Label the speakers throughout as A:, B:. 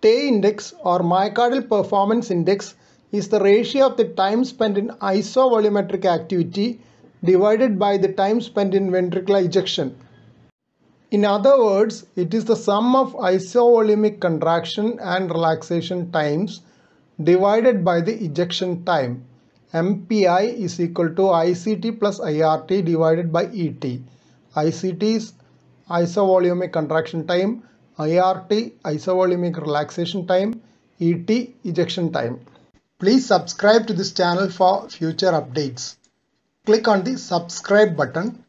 A: Tay index or myocardial performance index is the ratio of the time spent in isovolumetric activity divided by the time spent in ventricular ejection. In other words, it is the sum of isovolumic contraction and relaxation times divided by the ejection time. MPI is equal to ICT plus IRT divided by ET. ICT is isovolumic contraction time IRT isovolumic relaxation time, ET ejection time. Please subscribe to this channel for future updates. Click on the subscribe button.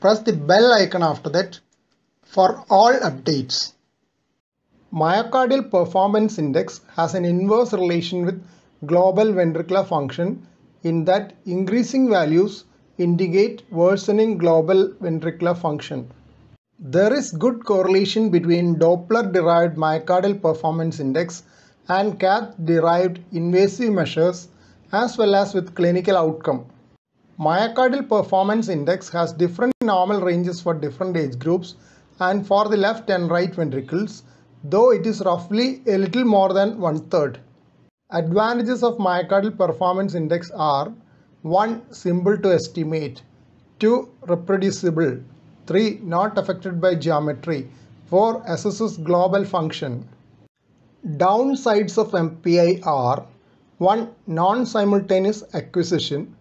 A: Press the bell icon after that for all updates. Myocardial performance index has an inverse relation with global ventricular function in that increasing values indicate worsening global ventricular function. There is good correlation between Doppler-derived myocardial performance index and CAT-derived invasive measures as well as with clinical outcome. Myocardial performance index has different normal ranges for different age groups and for the left and right ventricles, though it is roughly a little more than one-third. Advantages of myocardial performance index are 1. Simple to estimate 2. Reproducible 3. Not affected by geometry. 4. Assesses global function. Downsides of MPI are 1. Non-simultaneous acquisition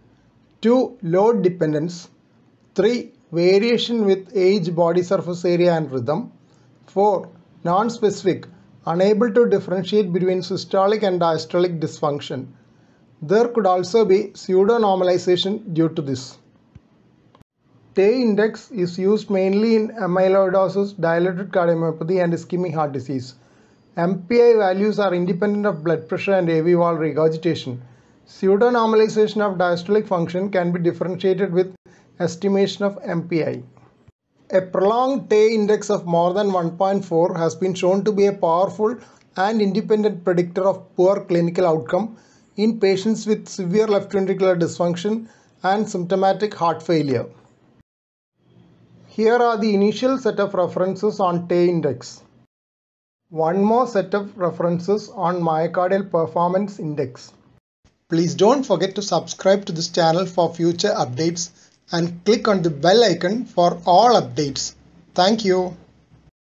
A: 2. Load dependence 3. Variation with age, body surface area and rhythm 4. Non-specific unable to differentiate between systolic and diastolic dysfunction. There could also be pseudo-normalization due to this. Tay index is used mainly in amyloidosis, dilated cardiomyopathy and ischemic heart disease. MPI values are independent of blood pressure and AV wall regurgitation. Pseudonormalization of diastolic function can be differentiated with estimation of MPI. A prolonged Tay index of more than 1.4 has been shown to be a powerful and independent predictor of poor clinical outcome in patients with severe left ventricular dysfunction and symptomatic heart failure. Here are the initial set of references on Tay index. One more set of references on myocardial performance index. Please don't forget to subscribe to this channel for future updates and click on the bell icon for all updates. Thank you.